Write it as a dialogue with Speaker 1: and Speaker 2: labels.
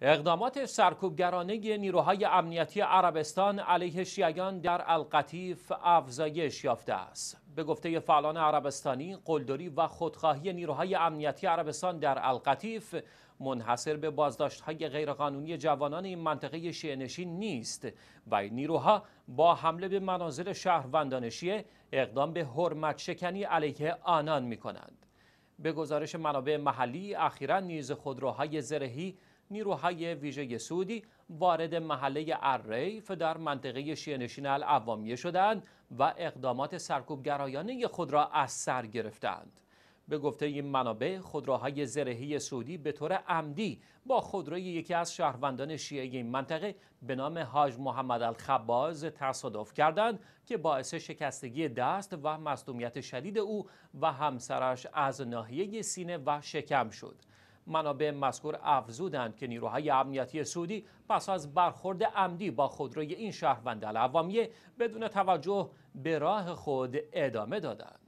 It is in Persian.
Speaker 1: اقدامات سرکوبگرانه نیروهای امنیتی عربستان علیه شیعیان در القطیف افزایش یافته است. به گفته فعالان عربستانی، قلدری و خودخواهی نیروهای امنیتی عربستان در القطیف منحصر به بازداشت‌های غیرقانونی جوانان این منطقه شیعه‌نشین نیست و این نیروها با حمله به منازل شهروندان شیعه اقدام به حرمت شکنی علیه آنان کنند. به گزارش منابع محلی، اخیرا نیز خودروهای زرهی نیروهای ویژه سعودی وارد محله الریف در منطقه نشین العوامیه شدند و اقدامات سرکوبگرایانه خود را از سر گرفتند به گفته این منابع خودروهای زرهی سعودی به طور عمدی با خودروی یکی از شهروندان شیعه این منطقه به نام حاج محمد الخباز تصادف کردند که باعث شکستگی دست و مصدومیت شدید او و همسرش از ناحیه سینه و شکم شد منابع مذکور افزودند که نیروهای امنیتی سعودی پس از برخورد عمدی با خودروی این شهروند العوامیه بدون توجه به راه خود ادامه دادند